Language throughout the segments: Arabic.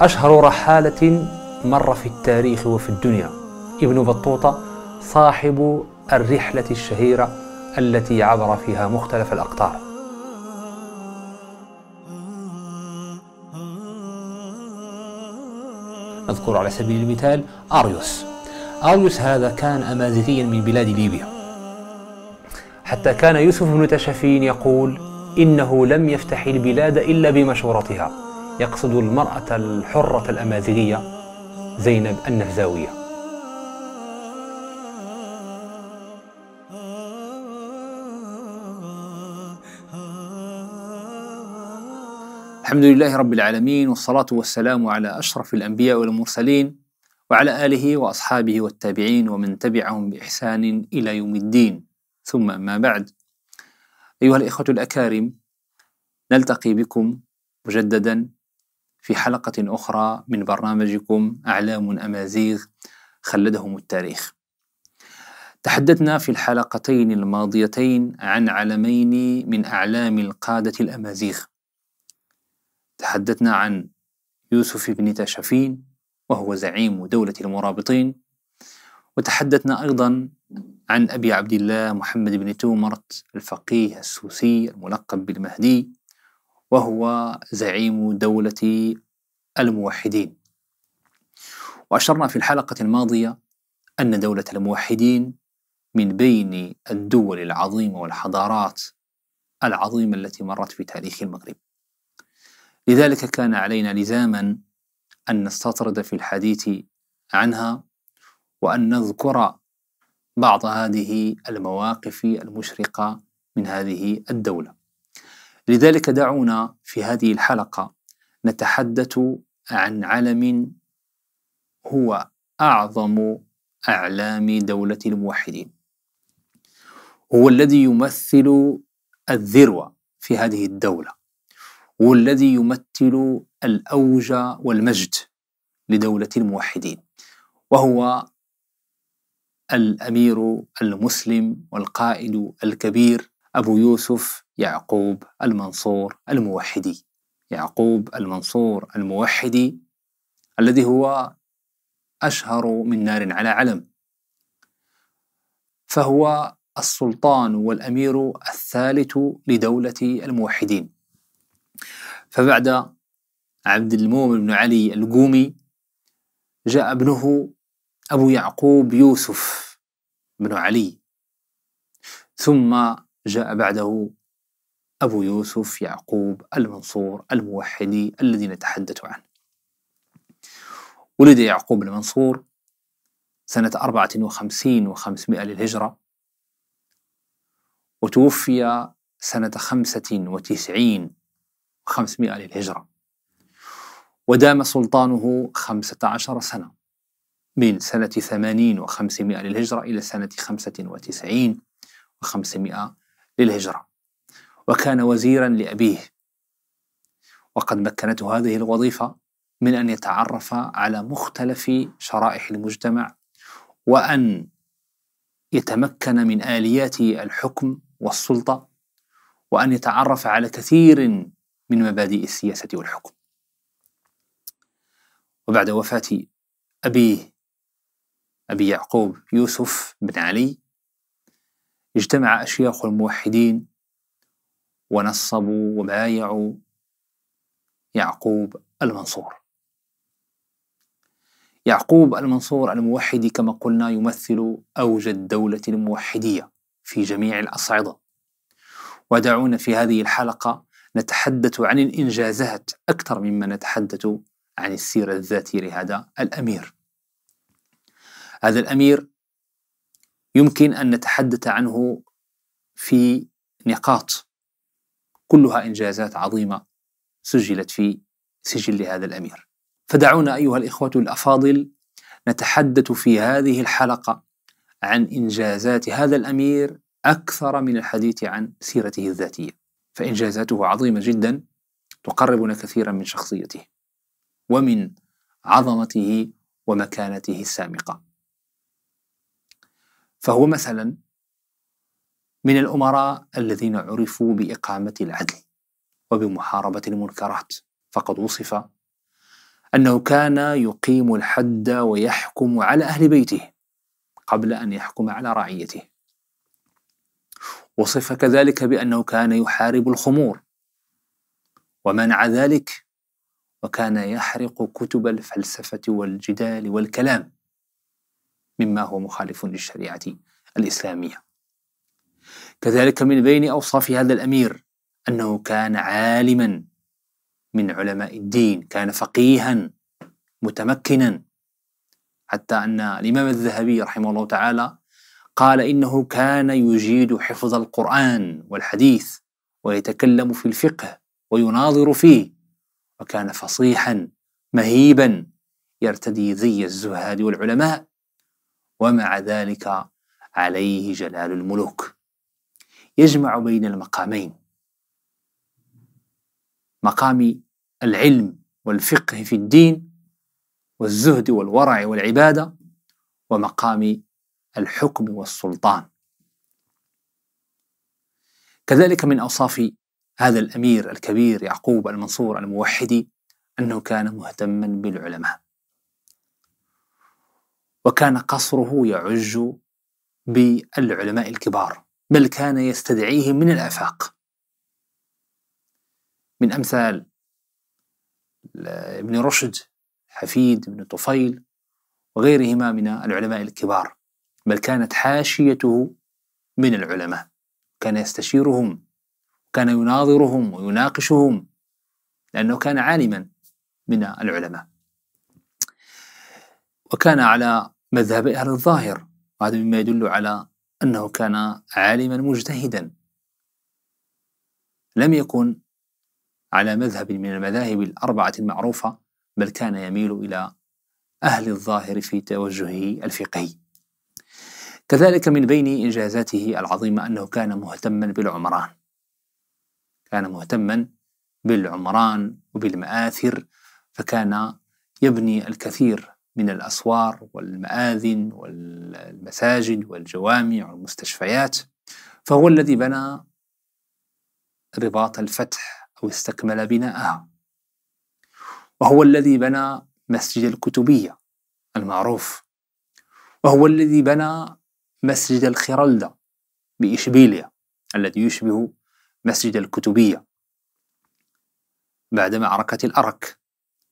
أشهر رحالة مر في التاريخ وفي الدنيا ابن بطوطة صاحب الرحلة الشهيرة التي عبر فيها مختلف الأقطار نذكر على سبيل المثال أريوس أريوس هذا كان أمازيغيا من بلاد ليبيا حتى كان يوسف بن تشفين يقول إنه لم يفتح البلاد إلا بمشورتها يقصد المرأة الحرة الأمازيغية زينب النفزاوية الحمد لله رب العالمين والصلاة والسلام على أشرف الأنبياء والمرسلين وعلى آله وأصحابه والتابعين ومن تبعهم بإحسان إلى يوم الدين ثم ما بعد أيها الإخوة الأكارم نلتقي بكم مجددا في حلقة أخرى من برنامجكم أعلام أمازيغ خلدهم التاريخ تحدثنا في الحلقتين الماضيتين عن علمين من أعلام القادة الأمازيغ تحدثنا عن يوسف بن تاشفين وهو زعيم دولة المرابطين وتحدثنا أيضا عن أبي عبد الله محمد بن تومرت الفقيه السوسي الملقب بالمهدي وهو زعيم دولة الموحدين وأشرنا في الحلقة الماضية أن دولة الموحدين من بين الدول العظيمة والحضارات العظيمة التي مرت في تاريخ المغرب لذلك كان علينا لزاما أن نستطرد في الحديث عنها وأن نذكر بعض هذه المواقف المشرقة من هذه الدولة. لذلك دعونا في هذه الحلقة نتحدث عن علم هو أعظم أعلام دولة الموحدين. هو الذي يمثل الذروة في هذه الدولة. والذي يمثل الأوج والمجد لدولة الموحدين وهو الامير المسلم والقائد الكبير ابو يوسف يعقوب المنصور الموحدي يعقوب المنصور الموحدي الذي هو اشهر من نار على علم فهو السلطان والامير الثالث لدوله الموحدين فبعد عبد المؤمن بن علي القومي جاء ابنه أبو يعقوب يوسف بن علي ثم جاء بعده أبو يوسف يعقوب المنصور الموحدي الذي نتحدث عنه ولد يعقوب المنصور سنة 54 و500 للهجرة وتوفي سنة 95 و500 للهجرة ودام سلطانه 15 سنة من سنة 80 و500 للهجرة إلى سنة 95 و500 للهجرة وكان وزيرا لأبيه وقد مكنته هذه الوظيفة من أن يتعرف على مختلف شرائح المجتمع وأن يتمكن من آليات الحكم والسلطة وأن يتعرف على كثير من مبادئ السياسة والحكم وبعد وفاة أبيه أبي يعقوب يوسف بن علي اجتمع أشياخ الموحدين ونصبوا وبايعوا يعقوب المنصور يعقوب المنصور الموحدي كما قلنا يمثل أوج الدولة الموحدية في جميع الأصعدة ودعونا في هذه الحلقة نتحدث عن الإنجازات أكثر مما نتحدث عن السيرة الذاتية لهذا الأمير هذا الامير يمكن ان نتحدث عنه في نقاط كلها انجازات عظيمه سجلت في سجل هذا الامير. فدعونا ايها الاخوه الافاضل نتحدث في هذه الحلقه عن انجازات هذا الامير اكثر من الحديث عن سيرته الذاتيه. فانجازاته عظيمه جدا تقربنا كثيرا من شخصيته ومن عظمته ومكانته السامقه. فهو مثلا من الأمراء الذين عرفوا بإقامة العدل وبمحاربة المنكرات فقد وصف أنه كان يقيم الحد ويحكم على أهل بيته قبل أن يحكم على رعيته وصف كذلك بأنه كان يحارب الخمور ومنع ذلك وكان يحرق كتب الفلسفة والجدال والكلام مما هو مخالف للشريعة الإسلامية كذلك من بين أوصاف هذا الأمير أنه كان عالما من علماء الدين كان فقيها متمكنا حتى أن الإمام الذهبي رحمه الله تعالى قال إنه كان يجيد حفظ القرآن والحديث ويتكلم في الفقه ويناظر فيه وكان فصيحا مهيبا يرتدي زي الزهاد والعلماء ومع ذلك عليه جلال الملوك يجمع بين المقامين مقام العلم والفقه في الدين والزهد والورع والعباده ومقام الحكم والسلطان كذلك من اوصاف هذا الامير الكبير يعقوب المنصور الموحدي انه كان مهتما بالعلماء وكان قصره يعج بالعلماء الكبار بل كان يستدعيهم من الآفاق من أمثال ابن رشد حفيد بن طفيل وغيرهما من العلماء الكبار بل كانت حاشيته من العلماء كان يستشيرهم كان يناظرهم ويناقشهم لأنه كان عالما من العلماء وكان على مذهب أهل الظاهر وهذا مما يدل على أنه كان عالما مجتهدا لم يكن على مذهب من المذاهب الأربعة المعروفة بل كان يميل إلى أهل الظاهر في توجهه الفقهي كذلك من بين إنجازاته العظيمة أنه كان مهتما بالعمران كان مهتما بالعمران وبالمآثر فكان يبني الكثير من الأسوار والمآذن والمساجد والجوامع والمستشفيات فهو الذي بنى رباط الفتح أو استكمل بناءها وهو الذي بنى مسجد الكتبية المعروف وهو الذي بنى مسجد الخرلدة بإشبيلية الذي يشبه مسجد الكتبية بعد معركة الأرك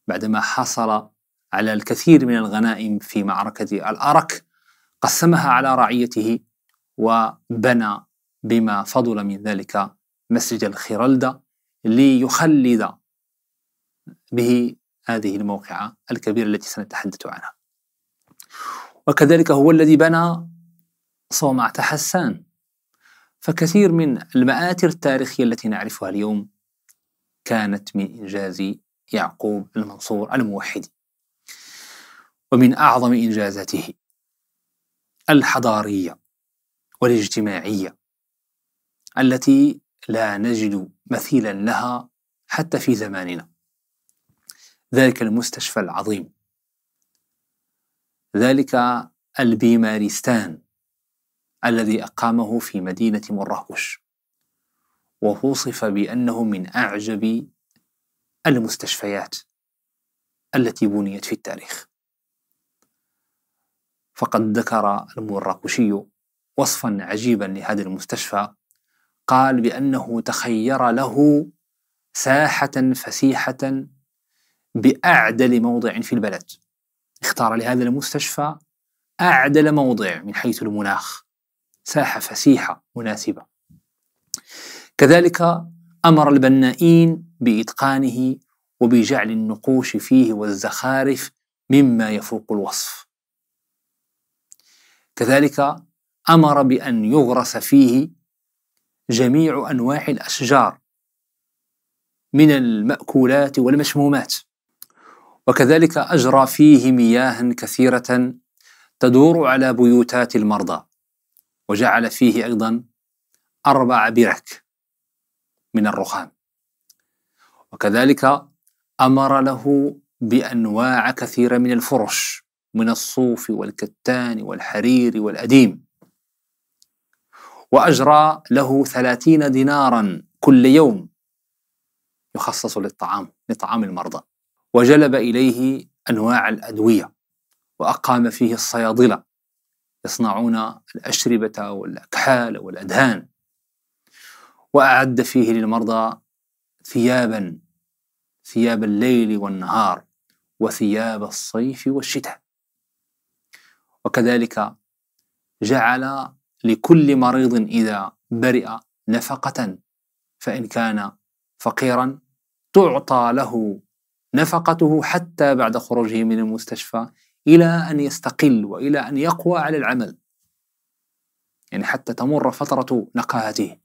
بعدما حصل على الكثير من الغنائم في معركة الأرك قسمها على رعيته وبنى بما فضل من ذلك مسجد الخيرلدة ليخلد به هذه الموقعة الكبيرة التي سنتحدث عنها وكذلك هو الذي بنى صومعة حسان فكثير من المآثر التاريخية التي نعرفها اليوم كانت من إنجاز يعقوب المنصور الموحدي ومن أعظم إنجازاته الحضارية والاجتماعية التي لا نجد مثيلا لها حتى في زماننا ذلك المستشفى العظيم ذلك البيمارستان الذي أقامه في مدينة مراكش ووصف بأنه من أعجب المستشفيات التي بنيت في التاريخ فقد ذكر المراكشي وصفا عجيبا لهذا المستشفى قال بأنه تخير له ساحة فسيحة بأعدل موضع في البلد اختار لهذا المستشفى أعدل موضع من حيث المناخ ساحة فسيحة مناسبة كذلك أمر البنائين بإتقانه وبجعل النقوش فيه والزخارف مما يفوق الوصف كذلك امر بان يغرس فيه جميع انواع الاشجار من الماكولات والمشمومات وكذلك اجرى فيه مياها كثيره تدور على بيوتات المرضى وجعل فيه ايضا اربع برك من الرخام وكذلك امر له بانواع كثيره من الفرش من الصوف والكتان والحرير والأديم وأجرى له ثلاثين دينارا كل يوم يخصص للطعام لطعام المرضى وجلب إليه أنواع الأدوية وأقام فيه الصيادلة يصنعون الأشربة والأكحال والأدهان وأعد فيه للمرضى ثيابا ثياب الليل والنهار وثياب الصيف والشتاء وكذلك جعل لكل مريض إذا برئ نفقة فإن كان فقيرا تعطى له نفقته حتى بعد خروجه من المستشفى إلى أن يستقل وإلى أن يقوى على العمل يعني حتى تمر فترة نقاهته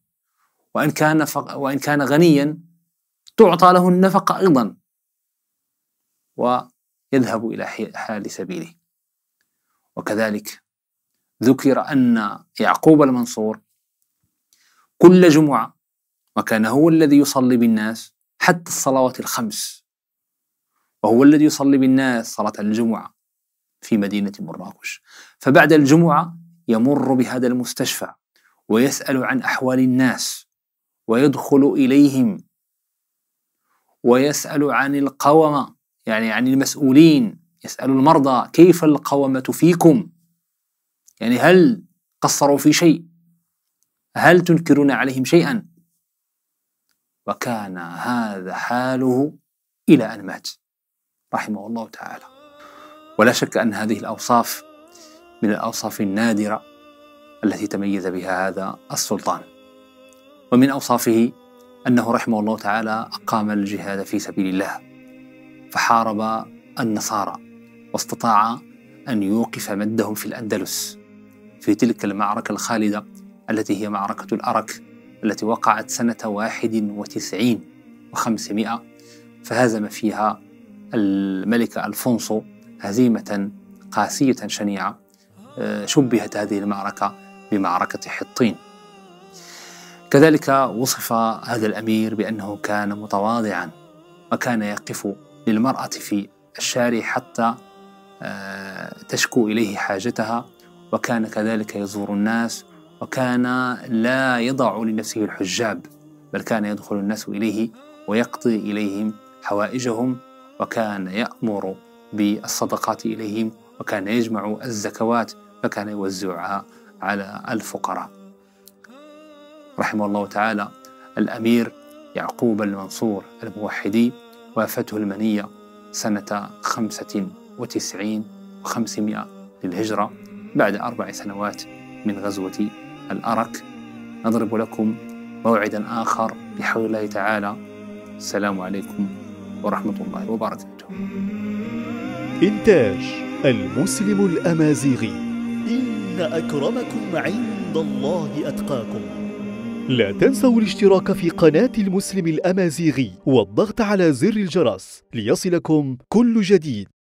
وإن كان فق... وإن كان غنيا تعطى له النفقة أيضا ويذهب إلى حال سبيله وكذلك ذكر أن يعقوب المنصور كل جمعة وكان هو الذي يصلي بالناس حتى الصلوات الخمس وهو الذي يصلي بالناس صلاة الجمعة في مدينة مراكش فبعد الجمعة يمر بهذا المستشفى ويسأل عن أحوال الناس ويدخل إليهم ويسأل عن القومة يعني عن المسؤولين يسأل المرضى كيف القومة فيكم يعني هل قصروا في شيء هل تنكرون عليهم شيئا وكان هذا حاله إلى أن مات رحمه الله تعالى ولا شك أن هذه الأوصاف من الأوصاف النادرة التي تميز بها هذا السلطان ومن أوصافه أنه رحمه الله تعالى أقام الجهاد في سبيل الله فحارب النصارى واستطاع أن يوقف مدهم في الأندلس في تلك المعركة الخالدة التي هي معركة الأرك التي وقعت سنة واحد وتسعين وخمسمائة فهزم فيها الملك ألفونسو هزيمة قاسية شنيعة آه، شبهت هذه المعركة بمعركة حطين كذلك وصف هذا الأمير بأنه كان متواضعا وكان يقف للمرأة في الشارع حتى آه، تشكو إليه حاجتها وكان كذلك يزور الناس وكان لا يضع لنفسه الحجاب بل كان يدخل الناس إليه ويقضي إليهم حوائجهم وكان يأمر بالصدقات إليهم وكان يجمع الزكوات فكان يوزعها على الفقراء رحمه الله تعالى الأمير يعقوب المنصور الموحدي وافته المنية سنة خمسة وتسعين وخمسمائة للهجرة بعد أربع سنوات من غزوة الأرك نضرب لكم موعدا آخر بحول الله تعالى السلام عليكم ورحمة الله وبركاته إنتاج المسلم الأمازيغي إن أكرمكم عند الله أتقاكم لا تنسوا الاشتراك في قناة المسلم الأمازيغي والضغط على زر الجرس ليصلكم كل جديد